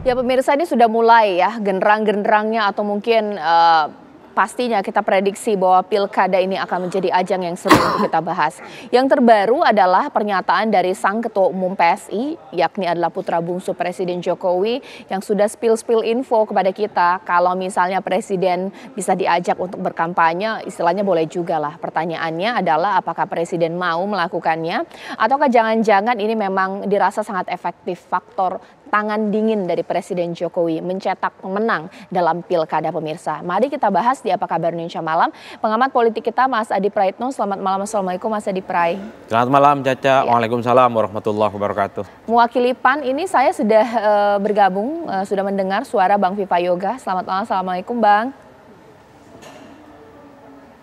Ya pemirsa ini sudah mulai ya genderang-genderangnya atau mungkin uh, pastinya kita prediksi bahwa pilkada ini akan menjadi ajang yang seru untuk kita bahas. Yang terbaru adalah pernyataan dari sang ketua umum PSI yakni adalah putra bungsu Presiden Jokowi yang sudah spill-spill info kepada kita kalau misalnya Presiden bisa diajak untuk berkampanye istilahnya boleh juga lah. Pertanyaannya adalah apakah Presiden mau melakukannya ataukah jangan-jangan ini memang dirasa sangat efektif faktor tangan dingin dari Presiden Jokowi mencetak pemenang dalam pilkada pemirsa. Mari kita bahas di Apa Kabar Indonesia Malam. Pengamat politik kita Mas Adi Praitno, selamat malam. Assalamualaikum Mas Adi Prai. Selamat malam Caca, ya. Waalaikumsalam warahmatullahi wabarakatuh. Mewakili PAN ini saya sudah uh, bergabung, uh, sudah mendengar suara Bang Viva Yoga. Selamat malam, Assalamualaikum Bang.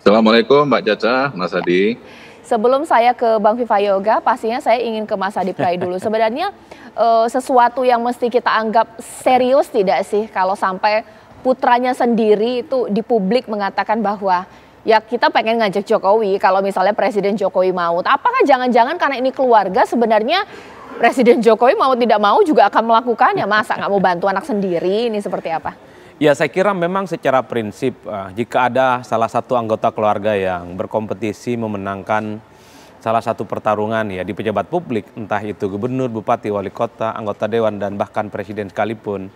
Assalamualaikum Mbak Caca, Mas Adi sebelum saya ke Bang Viva Yoga, pastinya saya ingin ke Mas Adi Prai dulu. Sebenarnya uh, sesuatu yang mesti kita anggap serius tidak sih kalau sampai putranya sendiri itu di publik mengatakan bahwa ya kita pengen ngajak Jokowi kalau misalnya Presiden Jokowi mau. Apakah jangan-jangan karena ini keluarga sebenarnya Presiden Jokowi mau tidak mau juga akan melakukannya. Masa nggak mau bantu anak sendiri ini seperti apa? Ya saya kira memang secara prinsip uh, jika ada salah satu anggota keluarga yang berkompetisi memenangkan salah satu pertarungan ya di pejabat publik entah itu gubernur, bupati, wali kota, anggota dewan dan bahkan presiden sekalipun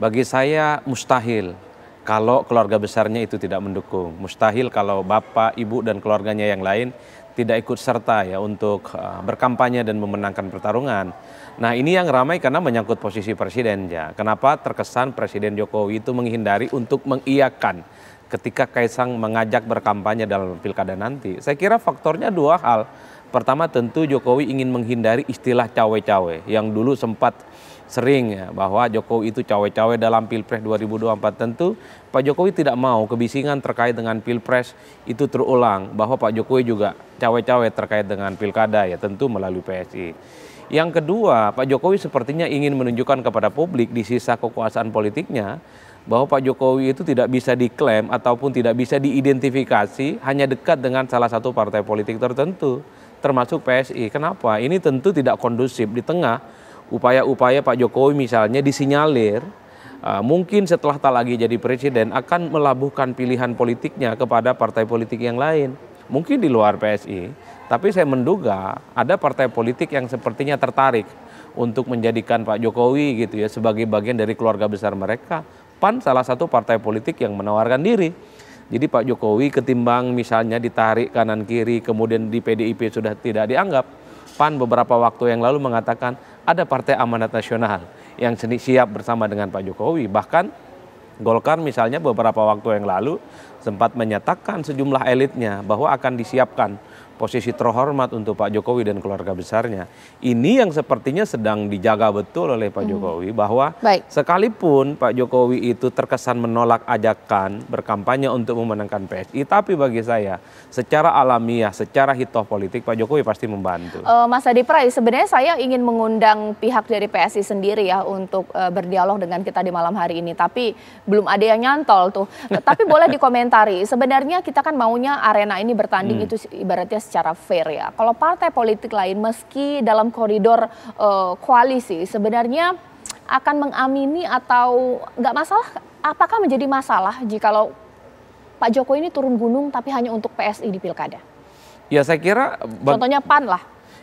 bagi saya mustahil kalau keluarga besarnya itu tidak mendukung. Mustahil kalau bapak, ibu dan keluarganya yang lain tidak ikut serta ya untuk uh, berkampanye dan memenangkan pertarungan. Nah ini yang ramai karena menyangkut posisi presiden ya. Kenapa terkesan Presiden Jokowi itu menghindari untuk mengiakan ketika Kaisang mengajak berkampanye dalam pilkada nanti. Saya kira faktornya dua hal. Pertama tentu Jokowi ingin menghindari istilah cawe-cawe yang dulu sempat sering ya, bahwa Jokowi itu cawe-cawe dalam Pilpres 2024 tentu Pak Jokowi tidak mau kebisingan terkait dengan Pilpres itu terulang bahwa Pak Jokowi juga cawe-cawe terkait dengan Pilkada ya tentu melalui PSI. Yang kedua, Pak Jokowi sepertinya ingin menunjukkan kepada publik di sisa kekuasaan politiknya bahwa Pak Jokowi itu tidak bisa diklaim ataupun tidak bisa diidentifikasi hanya dekat dengan salah satu partai politik tertentu termasuk PSI. Kenapa? Ini tentu tidak kondusif di tengah upaya-upaya Pak Jokowi misalnya disinyalir uh, mungkin setelah tak lagi jadi presiden akan melabuhkan pilihan politiknya kepada partai politik yang lain. Mungkin di luar PSI, tapi saya menduga ada partai politik yang sepertinya tertarik untuk menjadikan Pak Jokowi gitu ya sebagai bagian dari keluarga besar mereka. PAN salah satu partai politik yang menawarkan diri. Jadi Pak Jokowi ketimbang misalnya ditarik kanan kiri kemudian di PDIP sudah tidak dianggap. PAN beberapa waktu yang lalu mengatakan ada Partai Amanat Nasional yang siap bersama dengan Pak Jokowi. Bahkan Golkar misalnya beberapa waktu yang lalu sempat menyatakan sejumlah elitnya bahwa akan disiapkan posisi terhormat untuk Pak Jokowi dan keluarga besarnya. Ini yang sepertinya sedang dijaga betul oleh Pak hmm. Jokowi bahwa Baik. sekalipun Pak Jokowi itu terkesan menolak ajakan berkampanye untuk memenangkan PSI, tapi bagi saya secara alamiah, secara hitoh politik Pak Jokowi pasti membantu. Uh, Mas Adi Prai, sebenarnya saya ingin mengundang pihak dari PSI sendiri ya untuk uh, berdialog dengan kita di malam hari ini, tapi belum ada yang nyantol tuh. tapi boleh dikomentar komentari, sebenarnya kita kan maunya arena ini bertanding hmm. itu ibaratnya secara fair ya. Kalau partai politik lain meski dalam koridor uh, koalisi sebenarnya akan mengamini atau nggak masalah apakah menjadi masalah jika kalau Pak Jokowi ini turun gunung tapi hanya untuk PSI di pilkada? Ya saya kira contohnya PAN lah.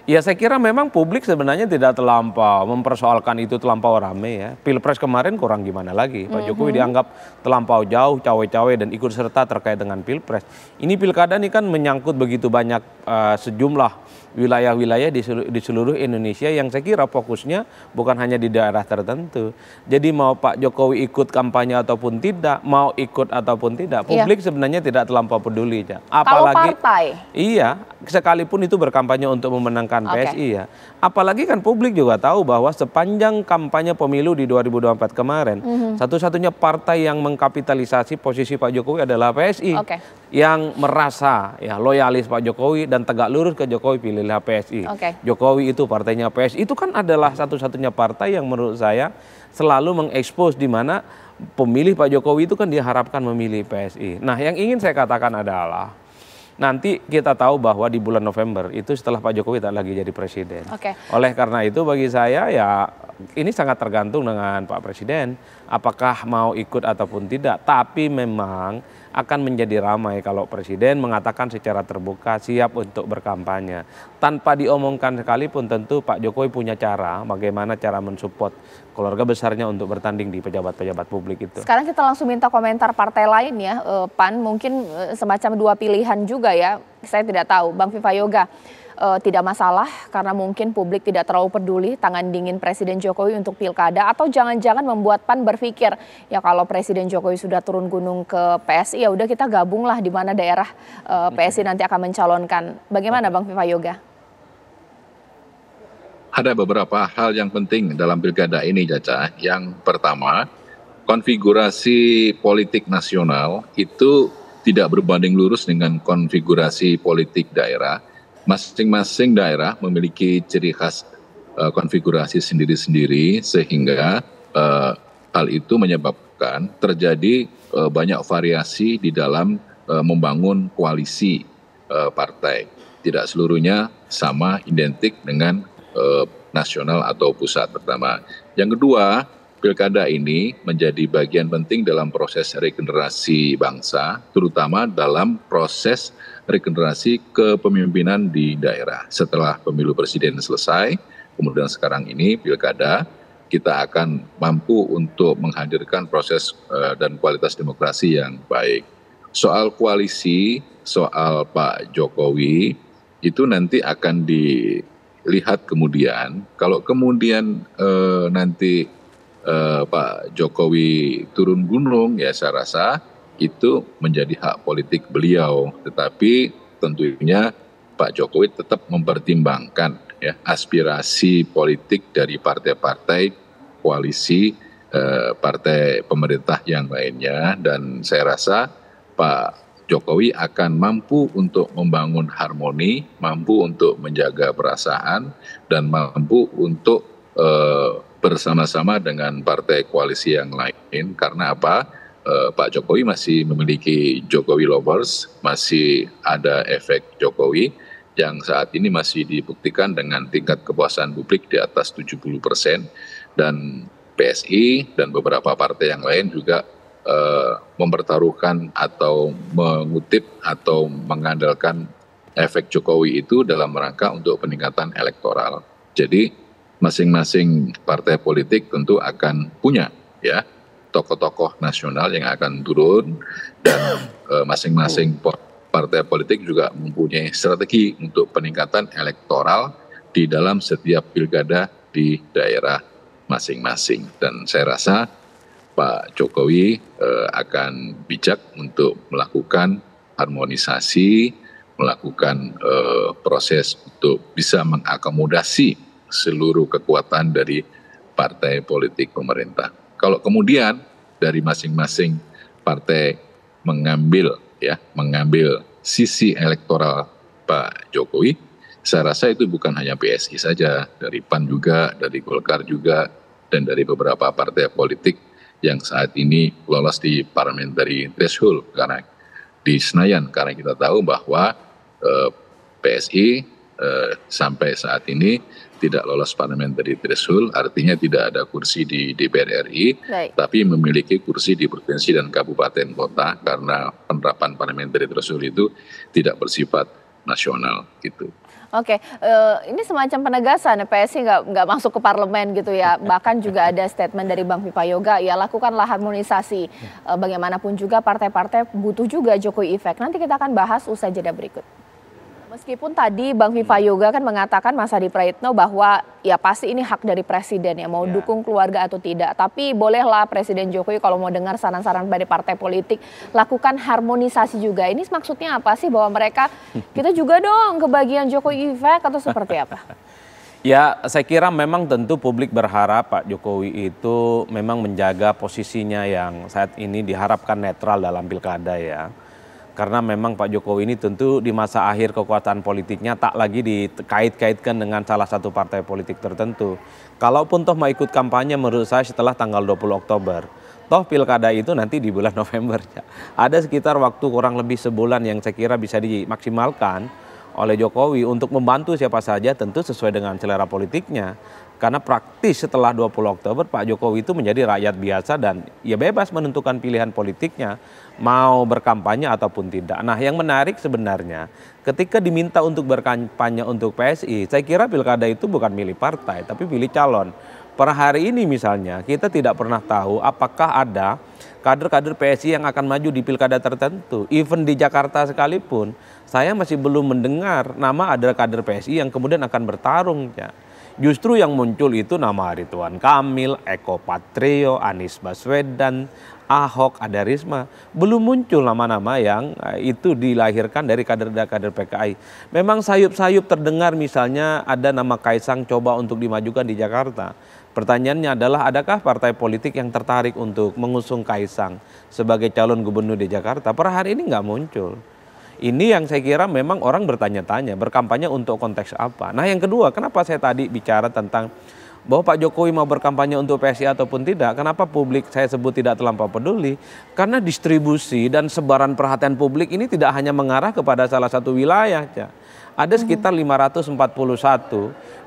Ya saya kira memang publik sebenarnya tidak terlampau mempersoalkan itu terlampau rame ya. Pilpres kemarin kurang gimana lagi. Pak mm -hmm. Jokowi mm-hmm. dianggap terlampau jauh cawe-cawe dan ikut serta terkait dengan Pilpres. Ini pilkada ini kan menyangkut begitu banyak uh, sejumlah wilayah-wilayah di, seluruh, di seluruh Indonesia yang saya kira fokusnya bukan hanya di daerah tertentu. Jadi mau Pak Jokowi ikut kampanye ataupun tidak, mau ikut ataupun tidak, iya. publik iya. sebenarnya tidak terlampau peduli. Ya. Apalagi Kalau partai. Iya, sekalipun itu berkampanye untuk memenangkan okay. PSI ya. Apalagi kan publik juga tahu bahwa sepanjang kampanye pemilu di 2024 kemarin, mm -hmm. satu-satunya partai yang mengkapitalisasi posisi Pak Jokowi adalah PSI. Okay yang merasa ya loyalis Pak Jokowi dan tegak lurus ke Jokowi pilihlah PSI. Okay. Jokowi itu partainya PSI itu kan adalah satu-satunya partai yang menurut saya selalu mengekspos di mana pemilih Pak Jokowi itu kan diharapkan memilih PSI. Nah, yang ingin saya katakan adalah nanti kita tahu bahwa di bulan November itu setelah Pak Jokowi tak lagi jadi presiden. Okay. Oleh karena itu bagi saya ya ini sangat tergantung dengan Pak Presiden apakah mau ikut ataupun tidak. Tapi memang akan menjadi ramai kalau presiden mengatakan secara terbuka siap untuk berkampanye. Tanpa diomongkan sekalipun tentu Pak Jokowi punya cara bagaimana cara mensupport keluarga besarnya untuk bertanding di pejabat-pejabat publik itu. Sekarang kita langsung minta komentar partai lain ya, eh, Pan mungkin eh, semacam dua pilihan juga ya. Saya tidak tahu, Bang Viva Yoga uh, tidak masalah karena mungkin publik tidak terlalu peduli tangan dingin Presiden Jokowi untuk pilkada atau jangan-jangan membuat PAN berpikir ya kalau Presiden Jokowi sudah turun gunung ke PSI ya udah kita gabunglah di mana daerah uh, eh, PSI nanti akan mencalonkan. Bagaimana Bang Viva Yoga? Ada beberapa hal yang penting dalam pilkada ini Caca. Yang pertama, konfigurasi politik nasional itu tidak berbanding lurus dengan konfigurasi politik daerah masing-masing daerah memiliki ciri khas uh, konfigurasi sendiri-sendiri sehingga uh, hal itu menyebabkan terjadi uh, banyak variasi di dalam uh, membangun koalisi uh, partai. Tidak seluruhnya sama identik dengan uh, nasional atau pusat pertama. Yang kedua, pilkada ini menjadi bagian penting dalam proses regenerasi bangsa, terutama dalam proses regenerasi kepemimpinan di daerah. Setelah pemilu presiden selesai, kemudian sekarang ini pilkada, kita akan mampu untuk menghadirkan proses eh, dan kualitas demokrasi yang baik. Soal koalisi, soal Pak Jokowi, itu nanti akan dilihat kemudian. Kalau kemudian eh, nanti eh, Pak Jokowi turun gunung ya saya rasa itu menjadi hak politik beliau tetapi tentunya Pak Jokowi tetap mempertimbangkan ya aspirasi politik dari partai-partai koalisi eh, partai pemerintah yang lainnya dan saya rasa Pak Jokowi akan mampu untuk membangun harmoni, mampu untuk menjaga perasaan, dan mampu untuk eh, bersama-sama dengan partai koalisi yang lain karena apa? Eh, Pak Jokowi masih memiliki Jokowi lovers, masih ada efek Jokowi yang saat ini masih dibuktikan dengan tingkat kepuasan publik di atas 70 persen dan PSI dan beberapa partai yang lain juga eh, mempertaruhkan atau mengutip atau mengandalkan efek Jokowi itu dalam rangka untuk peningkatan elektoral. Jadi masing-masing partai politik tentu akan punya ya tokoh-tokoh nasional yang akan turun dan e, masing-masing uh, partai politik juga mempunyai strategi untuk peningkatan elektoral di dalam setiap pilkada di daerah masing-masing dan saya rasa Pak Jokowi uh, akan bijak untuk melakukan harmonisasi melakukan uh, proses untuk bisa mengakomodasi seluruh kekuatan dari partai politik pemerintah. Kalau kemudian dari masing-masing partai mengambil ya, mengambil sisi elektoral Pak Jokowi, saya rasa itu bukan hanya PSI saja, dari PAN juga, dari Golkar juga, dan dari beberapa partai politik yang saat ini lolos di parliamentary threshold karena di Senayan karena kita tahu bahwa eh, PSI Eh, sampai saat ini tidak lolos parliamentary threshold, artinya tidak ada kursi di DPR RI, right. tapi memiliki kursi di provinsi dan kabupaten kota karena penerapan parliamentary threshold itu tidak bersifat nasional gitu. Oke, okay. uh, eh, ini semacam penegasan PSI nggak nggak masuk ke parlemen gitu ya. Bahkan juga ada statement dari Bang Pipa Yoga ya lakukanlah harmonisasi. Uh, bagaimanapun juga partai-partai butuh juga Jokowi efek. Nanti kita akan bahas usai jeda berikut. Meskipun tadi Bang Viva hmm. Yoga kan mengatakan Mas Adi Praitno bahwa ya pasti ini hak dari presiden ya mau ya. dukung keluarga atau tidak. Tapi bolehlah Presiden Jokowi kalau mau dengar saran-saran dari partai politik lakukan harmonisasi juga. Ini maksudnya apa sih bahwa mereka kita juga dong kebagian Jokowi efek atau seperti apa? Ya, saya kira memang tentu publik berharap Pak Jokowi itu memang menjaga posisinya yang saat ini diharapkan netral dalam pilkada ya karena memang Pak Jokowi ini tentu di masa akhir kekuatan politiknya tak lagi dikait-kaitkan dengan salah satu partai politik tertentu. Kalaupun toh mau ikut kampanye menurut saya setelah tanggal 20 Oktober. Toh pilkada itu nanti di bulan November. Ada sekitar waktu kurang lebih sebulan yang saya kira bisa dimaksimalkan oleh Jokowi untuk membantu siapa saja tentu sesuai dengan selera politiknya. Karena praktis setelah 20 Oktober Pak Jokowi itu menjadi rakyat biasa dan ya bebas menentukan pilihan politiknya mau berkampanye ataupun tidak. Nah yang menarik sebenarnya ketika diminta untuk berkampanye untuk PSI saya kira pilkada itu bukan milih partai tapi pilih calon. Per hari ini misalnya kita tidak pernah tahu apakah ada kader-kader PSI yang akan maju di pilkada tertentu. Even di Jakarta sekalipun, saya masih belum mendengar nama ada kader PSI yang kemudian akan bertarung. Ya. Justru yang muncul itu nama Ridwan Kamil, Eko Patrio, Anies Baswedan, Ahok, ada Risma. Belum muncul nama-nama yang eh, itu dilahirkan dari kader-kader PKI. Memang sayup-sayup terdengar misalnya ada nama Kaisang coba untuk dimajukan di Jakarta. Pertanyaannya adalah adakah partai politik yang tertarik untuk mengusung Kaisang sebagai calon gubernur di Jakarta? Per hari ini nggak muncul. Ini yang saya kira memang orang bertanya-tanya, berkampanye untuk konteks apa. Nah yang kedua, kenapa saya tadi bicara tentang bahwa Pak Jokowi mau berkampanye untuk PSI ataupun tidak, kenapa publik saya sebut tidak terlampau peduli? Karena distribusi dan sebaran perhatian publik ini tidak hanya mengarah kepada salah satu wilayah, ada sekitar 541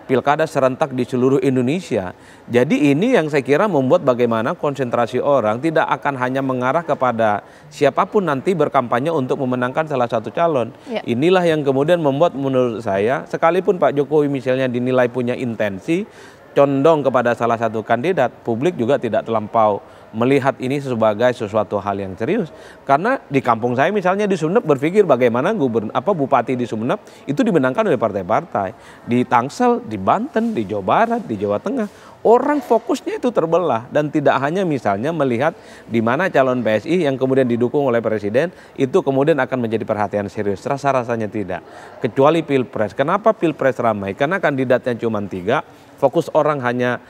pilkada serentak di seluruh Indonesia. Jadi ini yang saya kira membuat bagaimana konsentrasi orang tidak akan hanya mengarah kepada siapapun nanti berkampanye untuk memenangkan salah satu calon. Ya. Inilah yang kemudian membuat menurut saya sekalipun Pak Jokowi misalnya dinilai punya intensi condong kepada salah satu kandidat, publik juga tidak terlampau melihat ini sebagai sesuatu hal yang serius karena di kampung saya misalnya di Sumeneb berpikir bagaimana gubern apa bupati di Sumeneb itu dimenangkan oleh partai-partai di Tangsel di Banten di Jawa Barat di Jawa Tengah orang fokusnya itu terbelah dan tidak hanya misalnya melihat di mana calon PSI yang kemudian didukung oleh presiden itu kemudian akan menjadi perhatian serius rasa-rasanya tidak kecuali pilpres kenapa pilpres ramai karena kandidatnya cuma tiga fokus orang hanya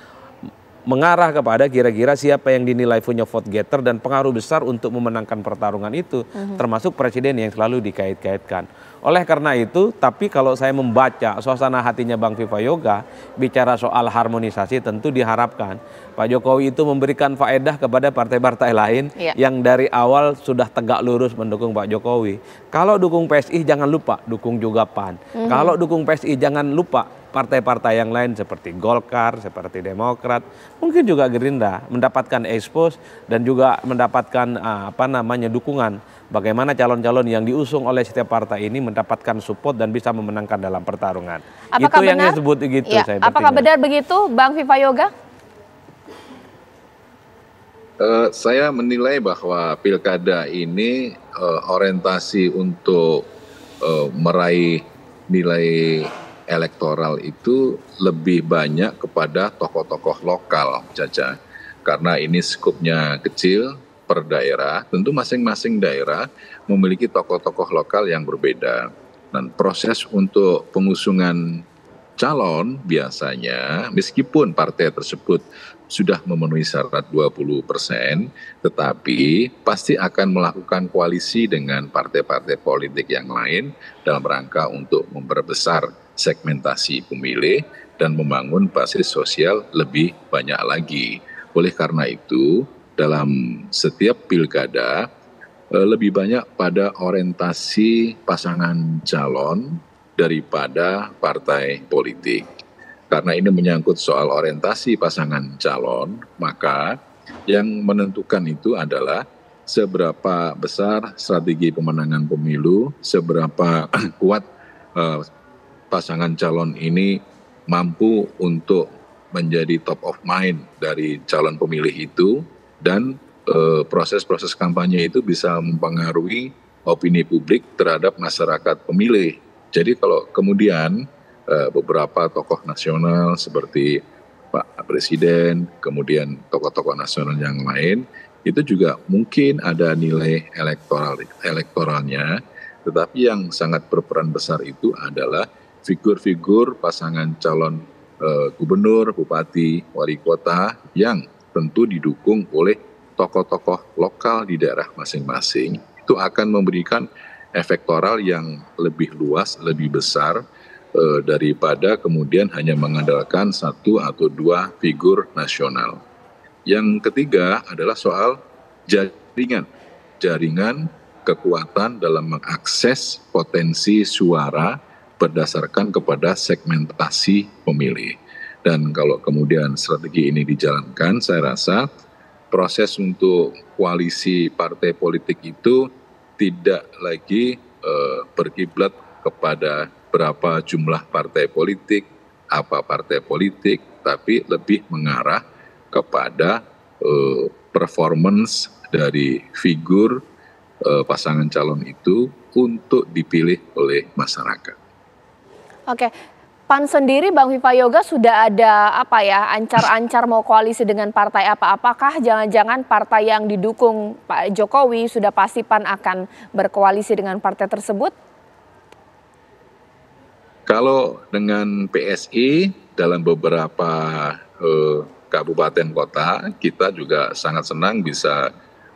mengarah kepada kira-kira siapa yang dinilai punya vote getter dan pengaruh besar untuk memenangkan pertarungan itu mm-hmm. termasuk presiden yang selalu dikait-kaitkan. Oleh karena itu, tapi kalau saya membaca suasana hatinya Bang Viva Yoga bicara soal harmonisasi tentu diharapkan Pak Jokowi itu memberikan faedah kepada partai-partai lain yeah. yang dari awal sudah tegak lurus mendukung Pak Jokowi. Kalau dukung PSI jangan lupa dukung juga PAN. Mm-hmm. Kalau dukung PSI jangan lupa partai-partai yang lain seperti Golkar, seperti Demokrat, mungkin juga Gerindra mendapatkan expose dan juga mendapatkan ah, apa namanya dukungan bagaimana calon-calon yang diusung oleh setiap partai ini mendapatkan support dan bisa memenangkan dalam pertarungan. Apakah Itu benar? yang disebut gitu ya, saya. Apakah bertinggal. benar begitu Bang Viva Yoga? Uh, saya menilai bahwa pilkada ini uh, orientasi untuk uh, meraih nilai elektoral itu lebih banyak kepada tokoh-tokoh lokal, Caca. Karena ini skupnya kecil per daerah, tentu masing-masing daerah memiliki tokoh-tokoh lokal yang berbeda. Dan proses untuk pengusungan calon biasanya meskipun partai tersebut sudah memenuhi syarat 20 persen, tetapi pasti akan melakukan koalisi dengan partai-partai politik yang lain dalam rangka untuk memperbesar segmentasi pemilih dan membangun basis sosial lebih banyak lagi. Oleh karena itu, dalam setiap pilkada eh, lebih banyak pada orientasi pasangan calon daripada partai politik. Karena ini menyangkut soal orientasi pasangan calon, maka yang menentukan itu adalah seberapa besar strategi pemenangan pemilu, seberapa kuat eh, pasangan calon ini mampu untuk menjadi top of mind dari calon pemilih itu dan eh, proses-proses kampanye itu bisa mempengaruhi opini publik terhadap masyarakat pemilih. Jadi kalau kemudian eh, beberapa tokoh nasional seperti Pak Presiden, kemudian tokoh-tokoh nasional yang lain itu juga mungkin ada nilai elektoral elektoralnya, tetapi yang sangat berperan besar itu adalah figur-figur pasangan calon e, gubernur, bupati, wali kota yang tentu didukung oleh tokoh-tokoh lokal di daerah masing-masing. Itu akan memberikan efektoral yang lebih luas, lebih besar e, daripada kemudian hanya mengandalkan satu atau dua figur nasional. Yang ketiga adalah soal jaringan. Jaringan kekuatan dalam mengakses potensi suara berdasarkan kepada segmentasi pemilih. Dan kalau kemudian strategi ini dijalankan, saya rasa proses untuk koalisi partai politik itu tidak lagi eh, berkiblat kepada berapa jumlah partai politik, apa partai politik, tapi lebih mengarah kepada e, performance dari figur eh, pasangan calon itu untuk dipilih oleh masyarakat. Oke. PAN sendiri Bang Viva Yoga sudah ada apa ya ancar-ancar mau koalisi dengan partai apa? Apakah jangan-jangan partai yang didukung Pak Jokowi sudah pasti PAN akan berkoalisi dengan partai tersebut? Kalau dengan PSI dalam beberapa eh, kabupaten kota kita juga sangat senang bisa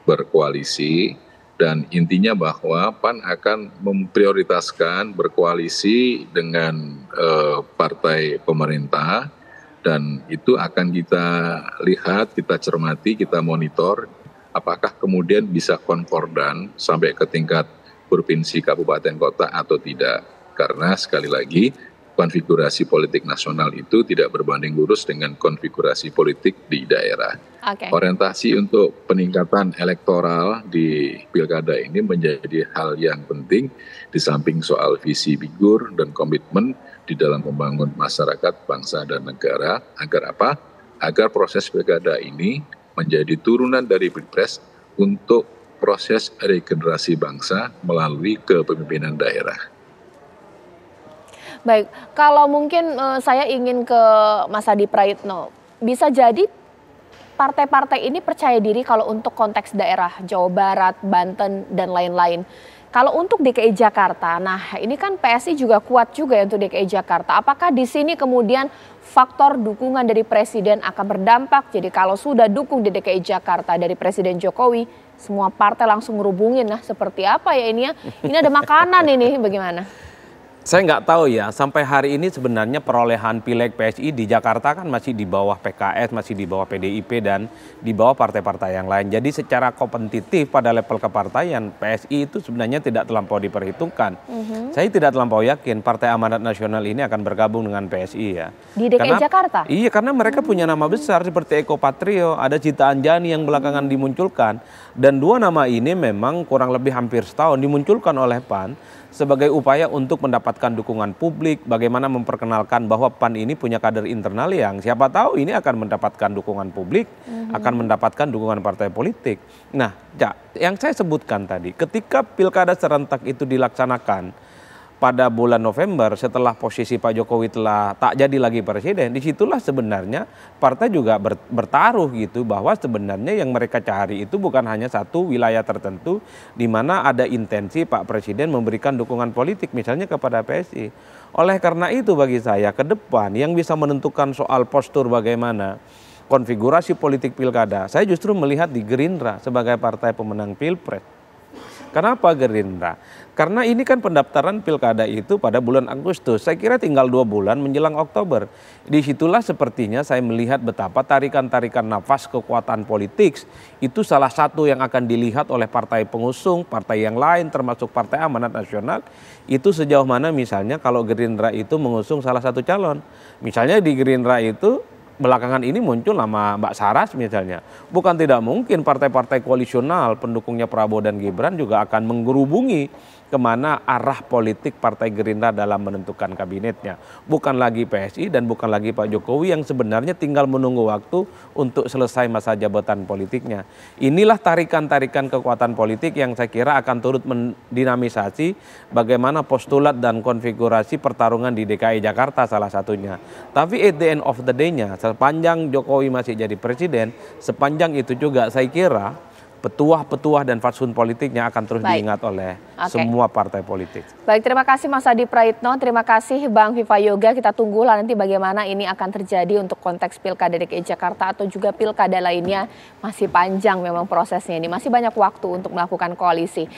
berkoalisi dan intinya bahwa PAN akan memprioritaskan berkoalisi dengan eh, partai pemerintah dan itu akan kita lihat, kita cermati, kita monitor apakah kemudian bisa konkordan sampai ke tingkat provinsi, kabupaten, kota atau tidak. Karena sekali lagi konfigurasi politik nasional itu tidak berbanding lurus dengan konfigurasi politik di daerah. Okay. Orientasi untuk peningkatan elektoral di pilkada ini menjadi hal yang penting di samping soal visi figur dan komitmen di dalam membangun masyarakat, bangsa dan negara agar apa? Agar proses pilkada ini menjadi turunan dari pilpres untuk proses regenerasi bangsa melalui kepemimpinan daerah. Baik, kalau mungkin uh, saya ingin ke Mas Adi Prayitno, bisa jadi partai-partai ini percaya diri kalau untuk konteks daerah Jawa Barat, Banten, dan lain-lain. Kalau untuk DKI Jakarta, nah ini kan PSI juga kuat juga ya untuk DKI Jakarta. Apakah di sini kemudian faktor dukungan dari Presiden akan berdampak? Jadi kalau sudah dukung di DKI Jakarta dari Presiden Jokowi, semua partai langsung ngerubungin. Nah seperti apa ya ini ya? Ini ada makanan ini bagaimana? Saya nggak tahu ya, sampai hari ini sebenarnya perolehan pileg PSI di Jakarta kan masih di bawah PKS, masih di bawah PDIP, dan di bawah partai-partai yang lain. Jadi secara kompetitif pada level kepartaian, PSI itu sebenarnya tidak terlampau diperhitungkan. Mm -hmm. Saya tidak terlampau yakin Partai Amanat Nasional ini akan bergabung dengan PSI ya. Di DKI karena, Jakarta? Iya, karena mereka hmm. punya nama besar seperti Eko Patrio, ada Cita Anjani yang belakangan mm -hmm. dimunculkan. Dan dua nama ini memang kurang lebih hampir setahun dimunculkan oleh PAN sebagai upaya untuk mendapatkan dukungan publik, bagaimana memperkenalkan bahwa PAN ini punya kader internal yang siapa tahu ini akan mendapatkan dukungan publik, mm-hmm. akan mendapatkan dukungan partai politik. Nah, ya, yang saya sebutkan tadi, ketika pilkada serentak itu dilaksanakan, pada bulan November setelah posisi Pak Jokowi telah tak jadi lagi presiden, disitulah sebenarnya partai juga bertaruh gitu bahwa sebenarnya yang mereka cari itu bukan hanya satu wilayah tertentu di mana ada intensi Pak Presiden memberikan dukungan politik misalnya kepada PSI. Oleh karena itu bagi saya ke depan yang bisa menentukan soal postur bagaimana konfigurasi politik pilkada, saya justru melihat di Gerindra sebagai partai pemenang pilpres Kenapa Gerindra? Karena ini kan pendaftaran pilkada itu pada bulan Agustus. Saya kira tinggal dua bulan menjelang Oktober. Disitulah sepertinya saya melihat betapa tarikan-tarikan nafas kekuatan politik itu salah satu yang akan dilihat oleh partai pengusung, partai yang lain termasuk Partai Amanat Nasional. Itu sejauh mana misalnya kalau Gerindra itu mengusung salah satu calon. Misalnya di Gerindra itu belakangan ini muncul nama Mbak Saras misalnya. Bukan tidak mungkin partai-partai koalisional pendukungnya Prabowo dan Gibran juga akan menggerubungi kemana arah politik Partai Gerindra dalam menentukan kabinetnya. Bukan lagi PSI dan bukan lagi Pak Jokowi yang sebenarnya tinggal menunggu waktu untuk selesai masa jabatan politiknya. Inilah tarikan-tarikan kekuatan politik yang saya kira akan turut mendinamisasi bagaimana postulat dan konfigurasi pertarungan di DKI Jakarta salah satunya. Tapi at the end of the day-nya, sepanjang Jokowi masih jadi presiden, sepanjang itu juga saya kira petuah-petuah dan fatsun politiknya akan terus Baik. diingat oleh okay. semua partai politik. Baik, terima kasih Mas Adi Praitno, terima kasih Bang Viva Yoga. Kita tunggulah nanti bagaimana ini akan terjadi untuk konteks Pilkada DKI Jakarta atau juga pilkada lainnya masih panjang memang prosesnya ini. Masih banyak waktu untuk melakukan koalisi.